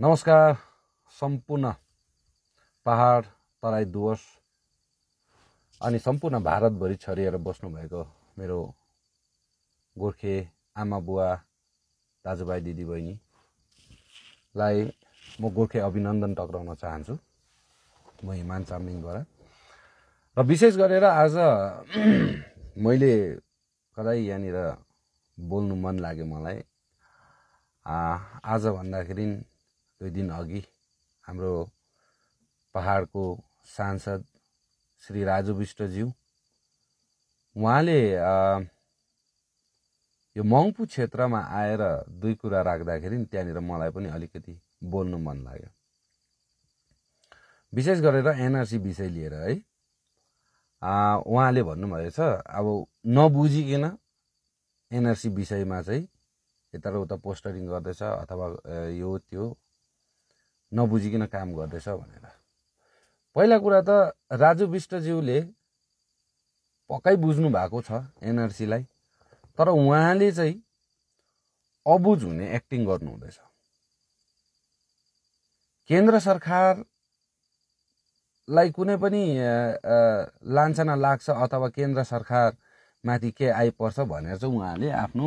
नमस्कार सम्पूर्ण पहाड तराई डुवर्स अनि सम्पूर्ण भारतभरि छरिएर बस्नुभएको मेरो गोर्खे आमा बुवा दाजुभाइ दिदीबहिनीलाई म गोर्खे अभिनन्दन टक्राउन चाहन्छु म हिमान चामलिङद्वारा र विशेष गरेर आज मैले कतै यहाँनिर बोल्नु मन लाग्यो मलाई आज भन्दाखेरि दुई दिन अघि हाम्रो पहाडको सांसद श्री राजु विष्टज्यू उहाँले यो मङ्पु क्षेत्रमा आएर दुई कुरा राख्दाखेरि त्यहाँनिर मलाई पनि अलिकति बोल्नु मन लाग्यो विशेष गरेर एनआरसी विषय लिएर है उहाँले भन्नुभएको छ अब नबुझिकन एनआरसी विषयमा चाहिँ यता र उता पोस्टरिङ गर्दैछ अथवा यो त्यो नबुझिकन काम गर्दैछ भनेर पहिला कुरा त राजु विष्टज्यूले पक्कै बुझ्नु भएको छ एनआरसीलाई तर उहाँले चाहिँ अबुझ हुने एक्टिङ गर्नुहुँदैछ केन्द्र सरकारलाई कुनै पनि लान्छना लाग्छ अथवा केन्द्र सरकारमाथि के आइपर्छ भनेर चाहिँ उहाँले आफ्नो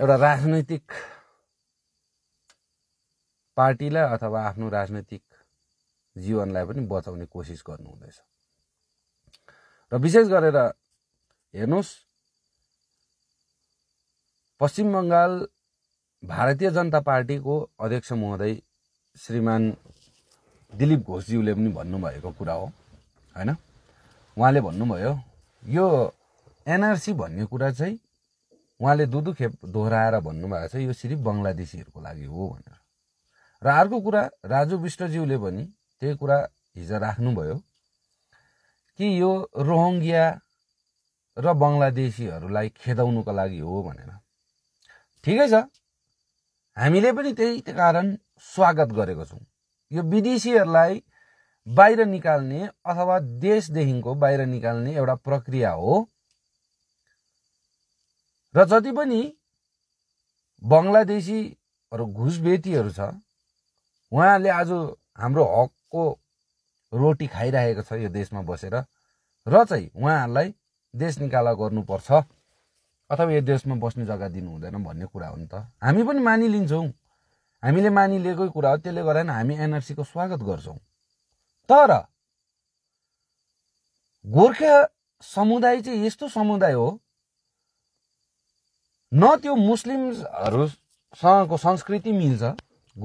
एउटा राजनैतिक पार्टीलाई अथवा आफ्नो राजनैतिक जीवनलाई पनि बचाउने कोसिस गर्नुहुँदैछ र विशेष गरेर हेर्नुहोस् पश्चिम बङ्गाल भारतीय जनता पार्टीको अध्यक्ष महोदय श्रीमान दिलीप घोषज्यूले पनि भन्नुभएको कुरा हो होइन उहाँले भन्नुभयो यो एनआरसी भन्ने कुरा चाहिँ उहाँले दुधुखेप दोहोऱ्याएर भन्नुभएको छ यो सिर्फ बङ्गलादेशीहरूको लागि हो भनेर र अर्को कुरा राजु विष्टज्यूले पनि त्यही कुरा हिजो राख्नुभयो कि यो रोहङ्गिया र बङ्गलादेशीहरूलाई खेदाउनुको लागि हो भनेर ठिकै छ हामीले पनि त्यही कारण स्वागत गरेको छौँ यो विदेशीहरूलाई बाहिर निकाल्ने अथवा देशदेखिको बाहिर निकाल्ने एउटा प्रक्रिया हो र जति पनि बङ्गलादेशीहरू घुसबेटीहरू छ उहाँहरूले आज हाम्रो हकको रोटी खाइरहेको छ यो देशमा बसेर र चाहिँ उहाँहरूलाई देश निकाला गर्नुपर्छ अथवा यो देशमा बस्ने जग्गा दिनु हुँदैन भन्ने कुरा हो नि त हामी पनि मानिलिन्छौँ हामीले मानिलिएकै कुरा हो त्यसले गर्दा हामी एनआरसीको स्वागत गर्छौँ तर गोर्खा समुदाय चाहिँ यस्तो समुदाय हो न त्यो मुस्लिमहरूसँगको संस्कृति मिल्छ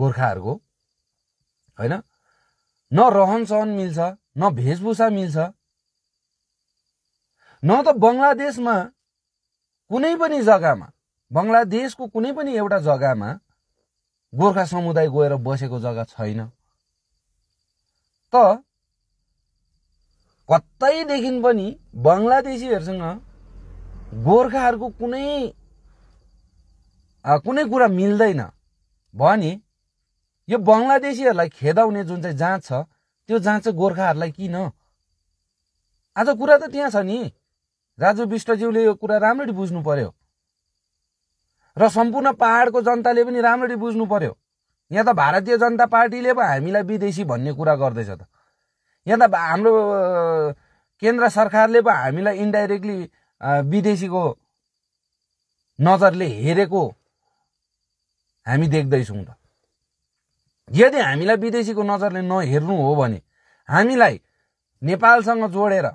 गोर्खाहरूको होइन न रहन सहन मिल्छ न भेषभूषा मिल्छ न त बङ्गलादेशमा कुनै पनि जग्गामा बङ्गलादेशको कुनै पनि एउटा जग्गामा गोर्खा समुदाय गएर बसेको जग्गा छैन त कतैदेखि पनि बङ्गलादेशीहरूसँग गोर्खाहरूको कुनै कुनै कुरा मिल्दैन भने यो बङ्गलादेशीहरूलाई खेदाउने जुन चाहिँ जाँच छ त्यो जाँच चाहिँ गोर्खाहरूलाई किन आज कुरा त त्यहाँ छ नि राजु विष्टज्यूले यो कुरा राम्ररी बुझ्नु पर्यो र सम्पूर्ण पहाडको जनताले पनि राम्ररी बुझ्नु पर्यो यहाँ त भारतीय जनता पार्टीले पो हामीलाई विदेशी भन्ने कुरा गर्दैछ त यहाँ त हाम्रो केन्द्र सरकारले पो हामीलाई इन्डाइरेक्टली विदेशीको नजरले हेरेको हामी देख्दैछौँ त यदि हामीलाई विदेशीको नजरले नहेर्नु हो भने हामीलाई नेपालसँग जोडेर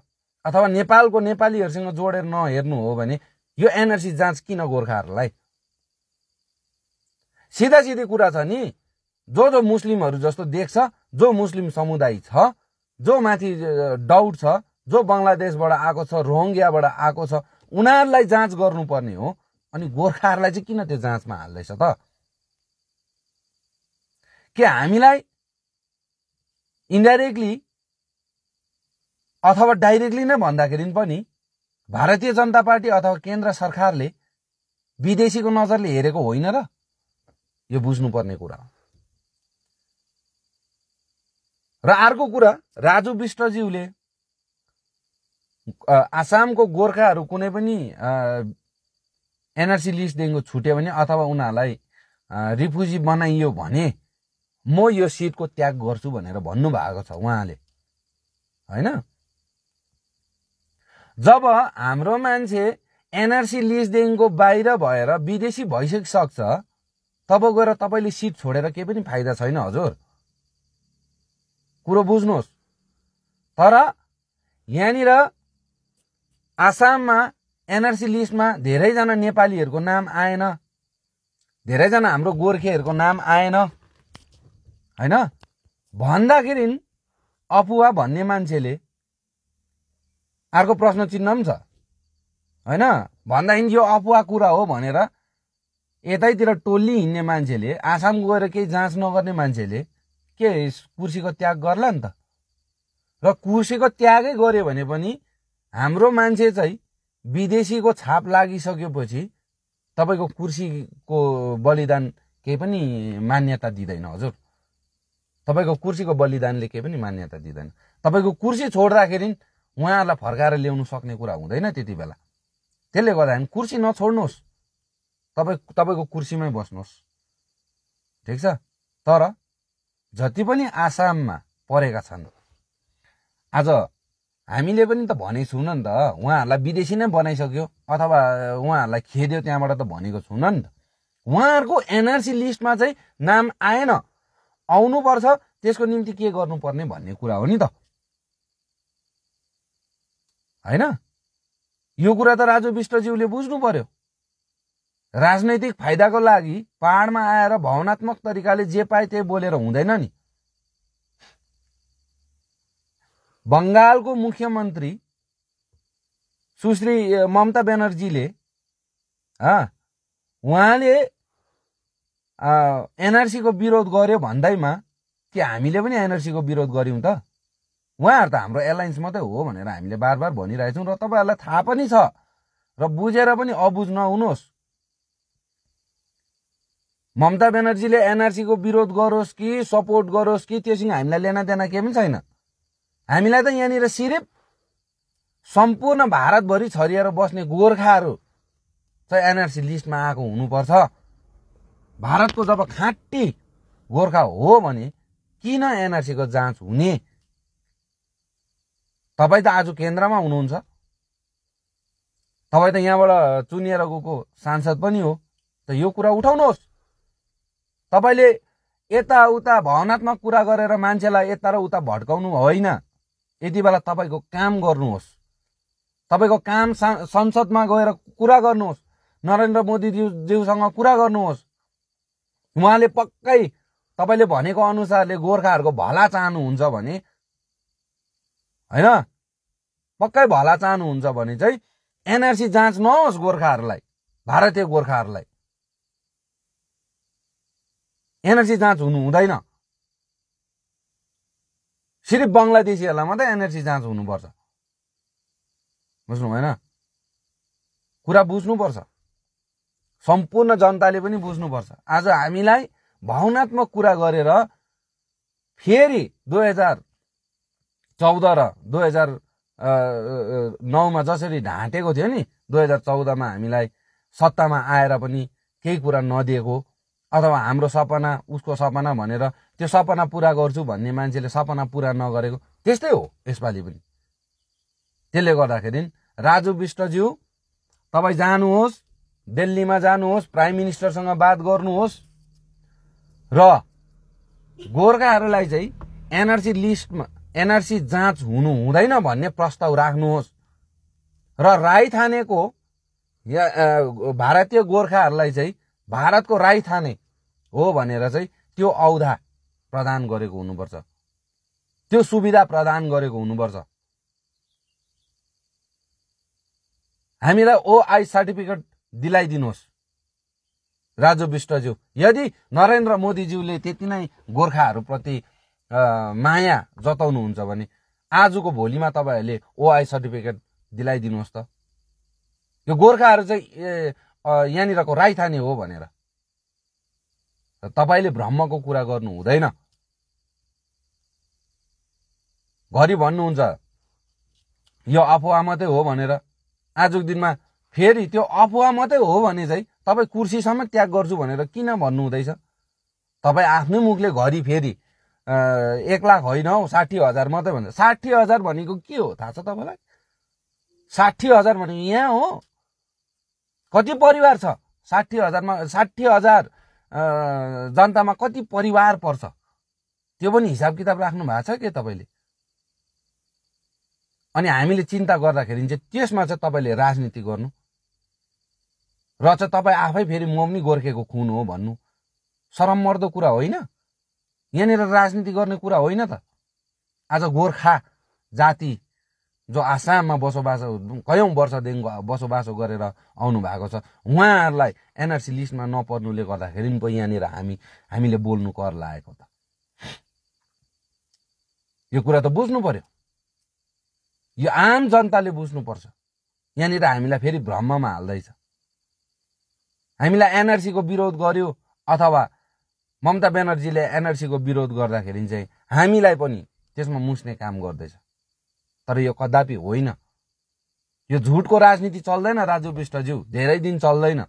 अथवा नेपालको नेपालीहरूसँग जोडेर नहेर्नु हो भने यो एनआरसी जाँच किन गोर्खाहरूलाई सिधा सिधै कुरा छ नि जो जो मुस्लिमहरू जस्तो देख्छ जो मुस्लिम समुदाय छ जो माथि डाउट छ जो बङ्गलादेशबाट आएको छ रोहङ्गियाबाट आएको छ उनीहरूलाई जाँच गर्नुपर्ने हो अनि गोर्खाहरूलाई चाहिँ किन त्यो जाँचमा हाल्दैछ त कि हामीलाई इन्डाइरेक्टली अथवा डाइरेक्टली नै भन्दाखेरि पनि भारतीय जनता पार्टी अथवा केन्द्र सरकारले विदेशीको नजरले हेरेको होइन र यो बुझ्नुपर्ने कुरा हो र अर्को कुरा राजु विष्टज्यूले आसामको गोर्खाहरू कुनै पनि एनआरसी लिस्टदेखिको छुट्यो भने अथवा उनीहरूलाई रिफ्युजी बनाइयो भने म यो सिटको त्याग गर्छु भनेर भन्नुभएको छ उहाँले होइन जब हाम्रो मान्छे एनआरसी लिस्टदेखिको बाहिर भएर विदेशी भइसकिसक्छ तब गएर तपाईँले सिट छोडेर केही पनि फाइदा छैन हजुर कुरो बुझ्नुहोस् तर यहाँनिर आसाममा एनआरसी लिस्टमा धेरैजना नेपालीहरूको नाम आएन धेरैजना हाम्रो गोर्खेहरूको नाम आएन होइन भन्दाखेरि अफुवा भन्ने मान्छेले अर्को प्रश्न चिन्ह पनि छ होइन भन्दाखेरि यो अफुवा कुरा हो भनेर यतैतिर टोली हिँड्ने मान्छेले आसाम गएर केही जाँच नगर्ने मान्छेले के कुर्सीको त्याग गर्ला नि त र कुर्सीको त्यागै गर्यो भने पनि हाम्रो मान्छे चाहिँ विदेशीको छाप लागिसकेपछि तपाईँको कुर्सीको बलिदान केही पनि मान्यता दिँदैन हजुर तपाईँको कुर्सीको बलिदानले केही पनि मान्यता दिँदैन तपाईँको कुर्सी छोड्दाखेरि उहाँहरूलाई फर्काएर ल्याउनु सक्ने कुरा हुँदैन त्यति बेला त्यसले गर्दा हामी कुर्सी नछोड्नुहोस् तपाईँ तपाईँको कुर्सीमै बस्नुहोस् ठिक छ तर जति पनि आसाममा परेका छन् आज हामीले पनि त भनेको छुन नि त उहाँहरूलाई विदेशी नै बनाइसक्यो अथवा उहाँहरूलाई खेद्यो त्यहाँबाट त भनेको छुन नि त उहाँहरूको एनआरसी लिस्टमा चाहिँ नाम आएन आउनुपर्छ त्यसको निम्ति के गर्नुपर्ने भन्ने कुरा हो नि त होइन यो कुरा त राजु विष्टज्यूले बुझ्नु पर्यो राजनैतिक फाइदाको लागि पहाडमा आएर भावनात्मक तरिकाले जे पाए त्यही बोलेर हुँदैन नि बङ्गालको मुख्यमन्त्री सुश्री ममता ब्यानर्जीले उहाँले एनआरसीको विरोध गर्यो भन्दैमा कि हामीले पनि एनआरसीको विरोध गऱ्यौँ त उहाँहरू त हाम्रो एलायन्स मात्रै हो भनेर हामीले बार बार भनिरहेछौँ र तपाईँहरूलाई थाहा पनि छ र बुझेर पनि अबुझ नहुनुहोस् ममता ब्यानर्जीले एनआरसीको विरोध गरोस् कि सपोर्ट गरोस् कि त्योसँग हामीलाई देना केही पनि छैन हामीलाई त यहाँनिर सिर्फ सम्पूर्ण भारतभरि छरिएर बस्ने गोर्खाहरू चाहिँ एनआरसी लिस्टमा आएको हुनुपर्छ भारतको जब खाँटी गोर्खा हो भने किन एनआरसीको जाँच हुने तपाईँ त आज केन्द्रमा हुनुहुन्छ तपाईँ त यहाँबाट चुनिएर गएको सांसद पनि हो त यो कुरा उठाउनुहोस् तपाईँले यताउता भावनात्मक कुरा गरेर मान्छेलाई यता र उता भड्काउनु होइन यति बेला तपाईँको काम गर्नुहोस् तपाईँको काम संसदमा गएर कुरा गर्नुहोस् नरेन्द्र मोदीज्यूज्यूसँग कुरा गर्नुहोस् उहाँले पक्कै तपाईँले भनेको अनुसारले गोर्खाहरूको भला चाहनुहुन्छ भने होइन पक्कै भला चाहनुहुन्छ भने चाहिँ एनआरसी जाँच नहोस् गोर्खाहरूलाई भारतीय गोर्खाहरूलाई एनआरसी जाँच हुनु हुँदैन सिर्फ बङ्गलादेशीहरूलाई मात्रै एनआरसी जाँच हुनुपर्छ बुझ्नु भएन कुरा बुझ्नुपर्छ सम्पूर्ण जनताले पनि बुझ्नुपर्छ आज हामीलाई भावनात्मक कुरा गरेर फेरि दुई हजार चौध र दुई हजार नौमा जसरी ढाँटेको थियो नि दुई हजार चौधमा हामीलाई सत्तामा आएर पनि केही कुरा नदिएको अथवा हाम्रो सपना उसको सपना भनेर त्यो सपना पुरा गर्छु भन्ने मान्छेले सपना पुरा नगरेको त्यस्तै हो यसपालि पनि त्यसले गर्दाखेरि राजु विष्टज्यू तपाईँ जानुहोस् दिल्लीमा जानुहोस् प्राइम मिनिस्टरसँग बात गर्नुहोस् र गोर्खाहरूलाई चाहिँ एनआरसी लिस्टमा एनआरसी जाँच हुनु हुँदैन भन्ने प्रस्ताव राख्नुहोस् र राई थानेको या भारतीय गोर्खाहरूलाई चाहिँ भारतको राई थाने हो भनेर चाहिँ त्यो औधा प्रदान गरेको हुनुपर्छ त्यो सुविधा प्रदान गरेको हुनुपर्छ हामीलाई ओआई सर्टिफिकेट दिलाइदिनुहोस् राजु विष्टज्यू यदि नरेन्द्र मोदीज्यूले त्यति नै गोर्खाहरूप्रति माया जताउनुहुन्छ भने आजको भोलिमा तपाईँहरूले ओआई सर्टिफिकेट दिलाइदिनुहोस् त यो गोर्खाहरू चाहिँ यहाँनिरको राजधानी हो भनेर तपाईँले भ्रमको कुरा गर्नु हुँदैन घरि भन्नुहुन्छ यो अफवा मात्रै हो भनेर आजको दिनमा फेरि त्यो अफवाह मात्रै हो भने चाहिँ तपाईँ कुर्सी समेत त्याग गर्छु भनेर किन भन्नुहुँदैछ तपाईँ आफ्नै मुखले घरि फेरि एक लाख होइन हौ साठी हजार मात्रै भन्छ साठी हजार भनेको के हो थाहा छ तपाईँलाई साठी हजार भनेको यहाँ हो कति परिवार छ साठी हजारमा साठी हजार जनतामा कति परिवार पर्छ त्यो पनि हिसाब किताब राख्नु भएको छ के तपाईँले अनि हामीले चिन्ता गर्दाखेरि चाहिँ त्यसमा चाहिँ तपाईँले राजनीति गर्नु र चाहिँ तपाईँ आफै फेरि म पनि गोर्खेको खुन हो भन्नु शरम मर्दो कुरा होइन यहाँनिर राजनीति गर्ने कुरा होइन त आज गोर्खा जाति जो आसाममा बसोबासो कयौँ वर्षदेखिको बसोबासो गरेर आउनु भएको छ उहाँहरूलाई एनआरसी लिस्टमा नपर्नुले गर्दाखेरि पो यहाँनिर हामी हामीले बोल्नु कर लागेको त यो कुरा त बुझ्नु पर्यो यो आम जनताले बुझ्नुपर्छ यहाँनिर हामीलाई फेरि भ्रममा हाल्दैछ हामीलाई एनआरसीको विरोध गर्यो अथवा ममता ब्यानर्जीले एनआरसीको विरोध गर्दाखेरि चाहिँ हामीलाई पनि त्यसमा मुस्ने काम गर्दैछ तर यो कदापि होइन यो झुटको राजनीति चल्दैन राजु विष्टज्यू धेरै दिन चल्दैन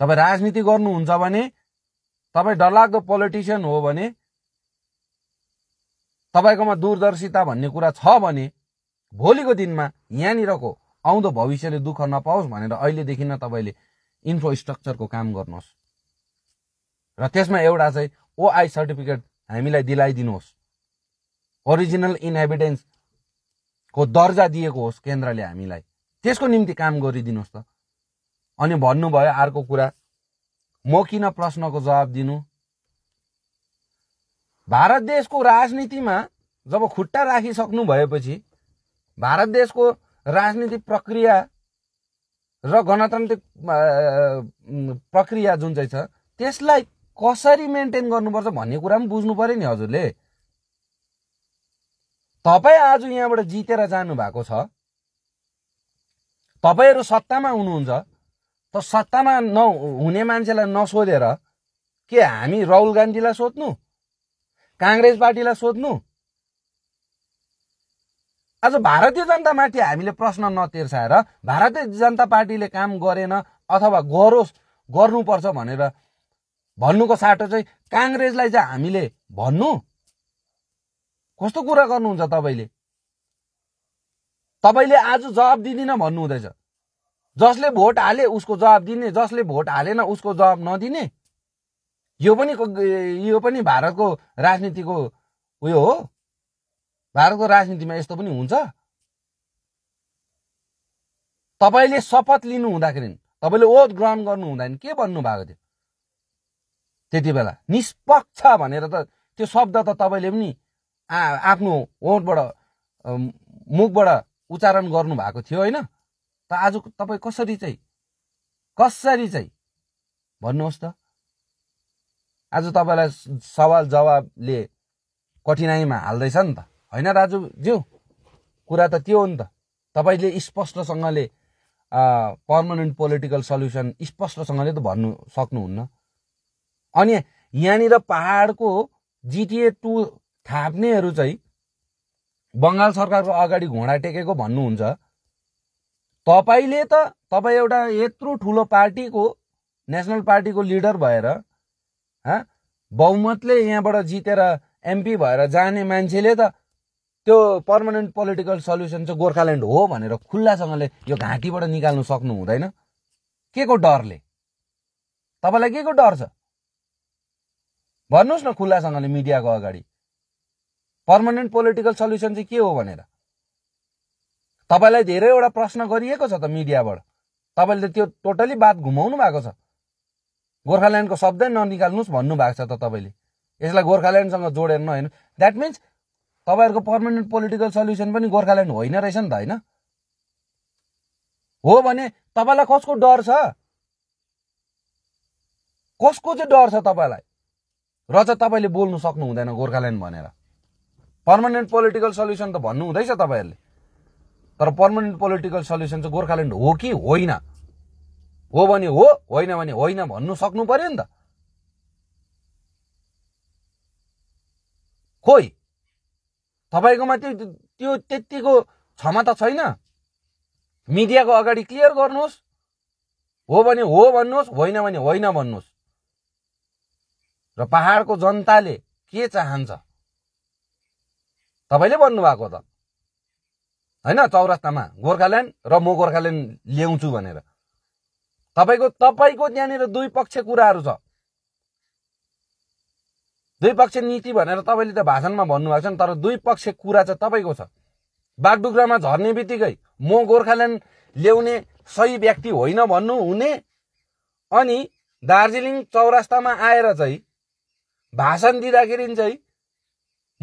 तपाईँ राजनीति गर्नुहुन्छ भने तपाईँ डरलाग्दो पोलिटिसियन हो भने तपाईँकोमा दूरदर्शिता भन्ने कुरा छ भने भोलिको दिनमा यहाँनिरको आउँदो भविष्यले दुःख नपाओस् भनेर अहिलेदेखि नै तपाईँले इन्फ्रास्ट्रक्चरको काम गर्नुहोस् र त्यसमा एउटा चाहिँ ओआई सर्टिफिकेट हामीलाई दिलाइदिनुहोस् ओरिजिनल इन्हेबिटेन्सको दर्जा दिएको होस् केन्द्रले हामीलाई त्यसको निम्ति काम गरिदिनुहोस् त अनि भन्नुभयो अर्को कुरा म किन प्रश्नको जवाब दिनु भारत देशको राजनीतिमा जब खुट्टा राखिसक्नु भएपछि भारत देशको राजनीतिक प्रक्रिया र गणतान्त्रिक प्रक्रिया जुन चाहिँ छ त्यसलाई कसरी मेन्टेन गर्नुपर्छ भन्ने कुरा पनि बुझ्नु पऱ्यो नि हजुरले तपाईँ आज यहाँबाट जितेर जानु भएको छ तपाईँहरू सत्तामा हुनुहुन्छ त सत्तामा नहुने मान्छेलाई नसोधेर के हामी राहुल गान्धीलाई सोध्नु काङ्ग्रेस पार्टीलाई सोध्नु आज भारतीय जनतामाथि हामीले प्रश्न नतिर्साएर भारतीय जनता पार्टीले काम गरेन अथवा गरोस् गर्नुपर्छ भनेर भन्नुको साटो चाहिँ काङ्ग्रेसलाई चाहिँ हामीले भन्नु कस्तो कुरा गर्नुहुन्छ तपाईँले तपाईँले आज जवाब दिँदिन भन्नुहुँदैछ जसले भोट हाले उसको जवाब दिने जसले भोट हालेन उसको जवाब नदिने यो पनि यो पनि भारतको राजनीतिको उयो हो भारतको राजनीतिमा यस्तो पनि हुन्छ तपाईँले शपथ लिनु हुँदाखेरि तपाईँले ओथ ग्रहण गर्नु हुँदैन के भन्नु भएको थियो त्यति बेला निष्पक्ष भनेर त त्यो शब्द त तपाईँले पनि आ आफ्नो ओठबाट मुखबाट उच्चारण गर्नु भएको थियो होइन त आज तपाईँ कसरी चाहिँ कसरी चाहिँ भन्नुहोस् त आज तपाईँलाई सवाल जवाबले कठिनाइमा हाल्दैछ नि त होइन राजुज्यू कुरा त त्यो हो नि त तपाईँले स्पष्टसँगले पर्मानेन्ट पोलिटिकल सल्युसन स्पष्टसँगले त भन्नु सक्नुहुन्न अनि यहाँनिर पहाडको जिटिए टू थाप्नेहरू चाहिँ बङ्गाल सरकारको अगाडि घोडा टेकेको भन्नुहुन्छ तपाईँले त तपाईँ एउटा यत्रो ठुलो पार्टीको नेसनल पार्टीको लिडर भएर बहुमतले यहाँबाट जितेर एमपी भएर जाने मान्छेले त त्यो पर्मानेन्ट पोलिटिकल सल्युसन चाहिँ गोर्खाल्यान्ड हो भनेर खुल्लासँगले यो घाँटीबाट निकाल्नु सक्नु हुँदैन के को डरले तपाईँलाई के को डर छ भन्नुहोस् न खुल्लासँगले मिडियाको अगाडि पर्मानेन्ट पोलिटिकल सल्युसन चाहिँ के हो भनेर तपाईँलाई धेरैवटा प्रश्न गरिएको छ त मिडियाबाट तपाईँले त त्यो टोटली बात घुमाउनु भएको छ गोर्खाल्यान्डको शब्दै ननिकाल्नुहोस् भन्नुभएको छ त तपाईँले यसलाई गोर्खाल्यान्डसँग जोडेर नहेर्नु द्याट मिन्स तपाईँहरूको पर्मानेन्ट पोलिटिकल सल्युसन पनि गोर्खाल्यान्ड होइन रहेछ नि त होइन हो भने तपाईँलाई कसको डर छ कसको चाहिँ डर छ तपाईँलाई र चाहिँ तपाईँले बोल्नु सक्नु हुँदैन गोर्खाल्यान्ड भनेर पर्मानेन्ट पोलिटिकल सल्युसन त भन्नु हुँदैछ तपाईँहरूले तर पर्मानेन्ट पोलिटिकल सल्युसन चाहिँ गोर्खाल्यान्ड हो कि होइन हो भने हो होइन भने होइन भन्नु सक्नु पर्यो नि त खोइ तपाईँकोमा त्यो त्यो त्यत्तिको क्षमता छैन मिडियाको अगाडि क्लियर गर्नुहोस् हो भने हो भन्नुहोस् होइन भने होइन भन्नुहोस् र पहाडको जनताले के चाहन्छ तपाईँले भन्नुभएको त होइन चौरास्तामा गोर्खाल्यान्ड र म गोर्खाल्यान्ड ल्याउँछु भनेर तपाईँको तपाईँको त्यहाँनिर दुई पक्ष कुराहरू छ द्विपक्षीय नीति भनेर तपाईँले त भाषणमा भन्नुभएको छ नि तर द्विपक्षीय कुरा चाहिँ तपाईँको छ बागडुग्रामा झर्ने बित्तिकै म गोर्खाल्यान्ड ल्याउने सही व्यक्ति होइन भन्नु हुने अनि दार्जिलिङ चौरास्तामा आएर चाहिँ भाषण दिँदाखेरि चाहिँ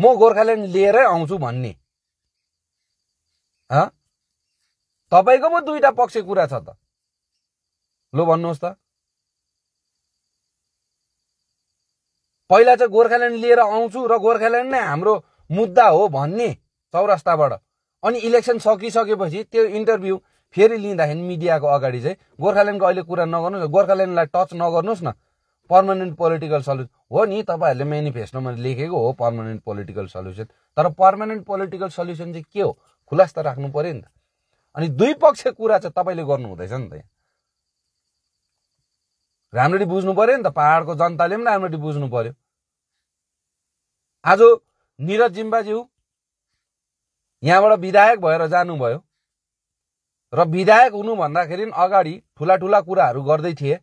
म गोर्खाल्यान्ड लिएरै आउँछु भन्ने तपाईँको पो दुईवटा पक्ष कुरा छ त लो भन्नुहोस् त पहिला चाहिँ गोर्खाल्यान्ड लिएर आउँछु र गोर्खाल्यान्ड नै हाम्रो मुद्दा हो भन्ने चौरास्ताबाट अनि इलेक्सन सकिसकेपछि त्यो इन्टरभ्यू फेरि लिँदाखेरि मिडियाको अगाडि चाहिँ गोर्खाल्यान्डको अहिले कुरा नगर्नुहोस् न गोर्खाल्यान्डलाई टच नगर्नुहोस् न पर्मानेन्ट पोलिटिकल सल्युसन हो नि तपाईँहरूले मेनिफेस्टोमा लेखेको हो पर्मानेन्ट पोलिटिकल सल्युसन तर पर्मानेन्ट पोलिटिकल सल्युसन चाहिँ के हो खुलास त राख्नु पऱ्यो नि त अनि दुई पक्ष कुरा चाहिँ तपाईँले गर्नु नि त यहाँ राम्ररी बुझ्नु पर्यो नि त पहाड़को जनताले पनि राम्ररी बुझ्नु पर्यो आज निरज जिम्बाज्यू यहाँबाट विधायक भएर जानुभयो र विधायक हुनु भन्दाखेरि अगाडि ठुला ठुला कुराहरू गर्दै थिए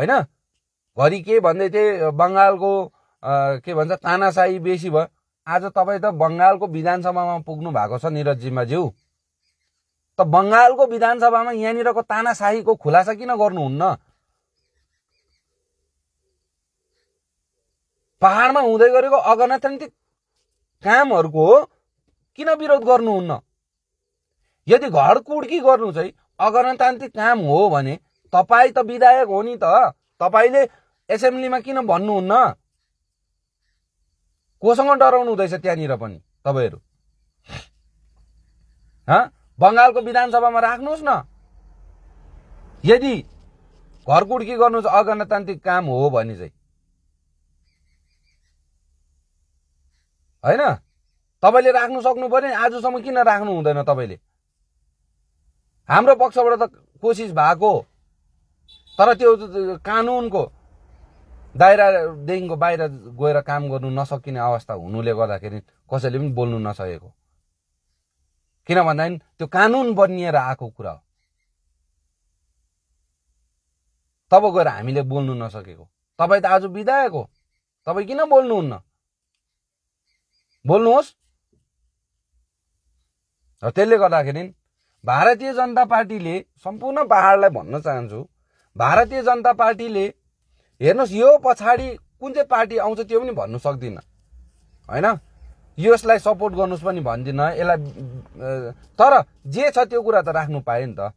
होइन घरि के भन्दै थिए बङ्गालको के भन्छ तानासाई बेसी भयो आज तपाईँ त बङ्गालको विधानसभामा पुग्नु भएको छ निरज जिम्बाज्यू त बङ्गालको विधानसभामा यहाँनिरको तानासाहीको खुलासा किन गर्नुहुन्न पहाडमा हुँदै गरेको अगणतान्त्रिक कामहरूको किन विरोध गर्नुहुन्न यदि घर कुड्की गर्नु चाहिँ अगणतान्त्रिक काम हो भने तपाईँ त विधायक हो नि त तपाईँले एसेम्ब्लीमा किन भन्नुहुन्न कोसँग डराउनु हुँदैछ त्यहाँनिर पनि तपाईँहरू बङ्गालको विधानसभामा राख्नुहोस् न यदि घर कुड्की गर्नु अगणतान्त्रिक काम हो भने चाहिँ होइन तपाईँले राख्नु सक्नु पऱ्यो नि आजसम्म किन राख्नु हुँदैन तपाईँले हाम्रो पक्षबाट त कोसिस भएको तर त्यो कानुनको दायरादेखिको बाहिर गएर काम गर्नु नसकिने अवस्था हुनुले गर्दाखेरि कसैले पनि बोल्नु नसकेको किन भन्दाखेरि त्यो कानुन बनिएर आएको कुरा हो तब गएर हामीले बोल्नु नसकेको तपाईँ त आज विधायक हो तपाईँ किन बोल्नुहुन्न बोल्नुहोस् र त्यसले गर्दाखेरि भारतीय जनता पार्टीले सम्पूर्ण पाहाडलाई भन्न चाहन्छु भारतीय जनता पार्टीले हेर्नुहोस् यो पछाडि कुन चाहिँ पार्टी आउँछ त्यो पनि भन्नु सक्दिनँ होइन यसलाई सपोर्ट गर्नुहोस् पनि भन्दिनँ यसलाई तर जे छ त्यो कुरा त राख्नु पाएँ नि त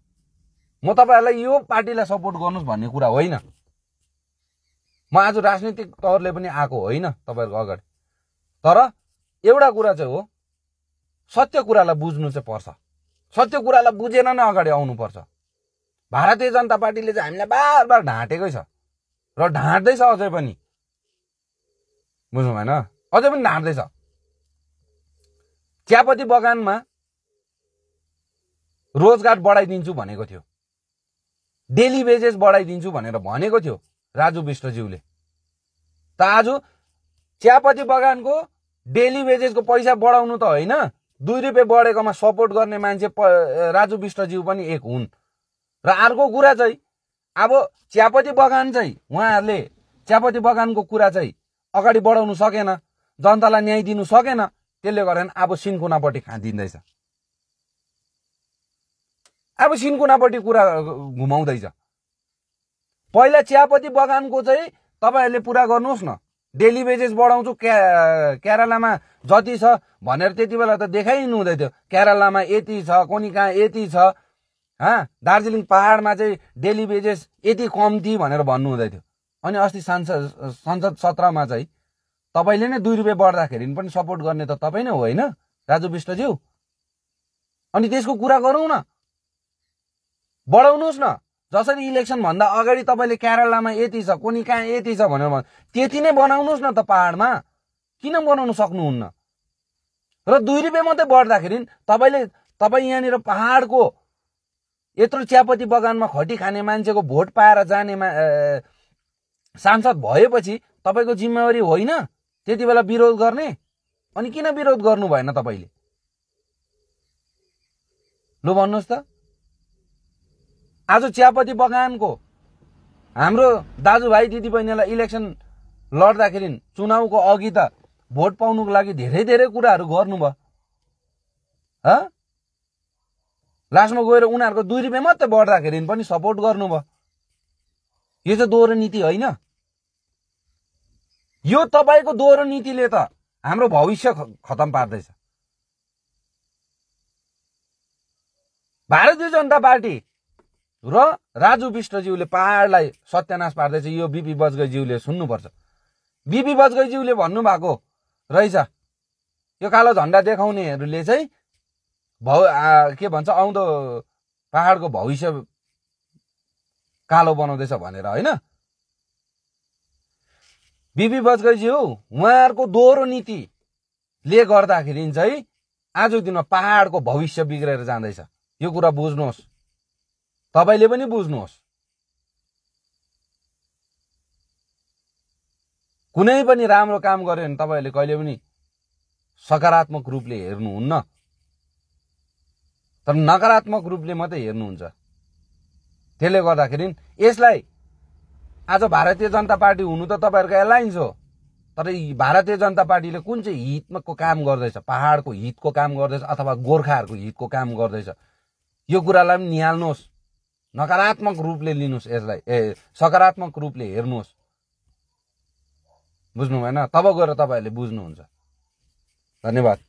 म तपाईँहरूलाई यो पार्टीलाई सपोर्ट गर्नुहोस् भन्ने कुरा होइन म आज राजनीतिक तौरले पनि आएको होइन तपाईँहरूको अगाडि तर एउटा कुरा चाहिँ हो सत्य कुरालाई बुझ्नु चाहिँ पर्छ सत्य कुरालाई बुझेन नै अगाडि आउनुपर्छ भारतीय जनता पार्टीले चाहिँ हामीलाई बार बार ढाँटेकै छ र ढाँट्दैछ अझै पनि बुझ्नु भएन अझै पनि ढाँट्दैछ चियापत्ती बगानमा रोजगार बढाइदिन्छु भनेको थियो डेली बेजेस बढाइदिन्छु भनेर भनेको थियो राजु विष्टज्यूले त आज चियापत्ती बगानको डेली वेजेसको पैसा बढाउनु त होइन दुई रुपियाँ बढेकोमा सपोर्ट गर्ने मान्छे राजु विष्टज्यू पनि एक हुन् र अर्को कुरा चाहिँ अब चियापत्ती बगान चाहिँ उहाँहरूले चियापत्ती बगानको कुरा चाहिँ अगाडि बढाउनु सकेन जनतालाई न्याय दिनु सकेन त्यसले गर्दा अब सिन्कुनापट्टि खाँदिँदैछ अब सिन्कुनापट्टि कुरा घुमाउँदैछ पहिला चियापत्ती बगानको चाहिँ तपाईँहरूले पुरा गर्नुहोस् न डेली वेजेस बढाउँछु क्या केरलामा जति छ भनेर त्यति बेला त देखाइनु हुँदै थियो केरलामा यति छ कोनि कहाँ यति छ हाँ दार्जिलिङ पहाडमा चाहिँ डेली वेजेस यति कम्ती भनेर हुँदै थियो अनि अस्ति सांसद संसद सत्रमा चाहिँ तपाईँले नै दुई रुपियाँ बढ्दाखेरि पनि सपोर्ट गर्ने त तपाईँ नै हो होइन राजु विष्टज्यू अनि त्यसको कुरा गरौँ न बढाउनुहोस् न जसरी भन्दा अगाडि तपाईँले केरलामा यति छ कोनी कहाँ यति छ भनेर त्यति नै बनाउनुहोस् न त पाहाडमा किन बनाउनु सक्नुहुन्न र दुई रुपियाँ मात्रै बढ्दाखेरि तपाईँले तपाईँ यहाँनिर पाहाडको यत्रो चियापत्ती बगानमा खटी खाने मान्छेको भोट पाएर जाने मा सांसद भएपछि तपाईँको जिम्मेवारी होइन त्यति बेला विरोध गर्ने अनि किन विरोध गर्नु भएन तपाईँले लु भन्नुहोस् त आज चियापत्ती बगानको हाम्रो दाजुभाइ दिदीबहिनीलाई इलेक्सन लड्दाखेरि चुनावको अघि त भोट पाउनुको लागि धेरै धेरै कुराहरू गर्नुभयो ह लास्टमा गएर उनीहरूको दुई रुपियाँ मात्रै बढ्दाखेरि पनि सपोर्ट गर्नुभयो यो चाहिँ दोहोरो नीति होइन यो तपाईँको दोहोरो नीतिले त हाम्रो भविष्य खतम पार्दैछ भारतीय जनता पार्टी र राजु विष्टज्यूले पहाडलाई सत्यानाश पार्दैछ यो बिपी बजगैज्यूले सुन्नुपर्छ बिपी बजगैज्यूले भन्नुभएको रहेछ यो कालो झन्डा देखाउनेहरूले चाहिँ भौ के भन्छ आउँदो पहाडको भविष्य कालो बनाउँदैछ भनेर होइन बिपी बजगैज्यू उहाँहरूको दोहोरो नीतिले गर्दाखेरि चाहिँ आजको दिनमा पहाडको भविष्य बिग्रेर जाँदैछ यो कुरा बुझ्नुहोस् तपाईँले पनि बुझ्नुहोस् कुनै पनि राम्रो काम गर्यो भने तपाईँहरूले कहिले पनि सकारात्मक रूपले हेर्नुहुन्न तर नकारात्मक रूपले मात्रै हेर्नुहुन्छ त्यसले गर्दाखेरि यसलाई आज भारतीय जनता पार्टी हुनु त तपाईँहरूको एलायन्स हो तर भारतीय जनता पार्टीले कुन चाहिँ हितको काम गर्दैछ पहाडको हितको काम गर्दैछ अथवा गोर्खाहरूको हितको काम गर्दैछ यो कुरालाई पनि निहाल्नुहोस् नकारात्मक रूपले लिनुहोस् यसलाई ए सकारात्मक रूपले हेर्नुहोस् बुझ्नु भएन तब गएर तपाईँहरूले बुझ्नुहुन्छ धन्यवाद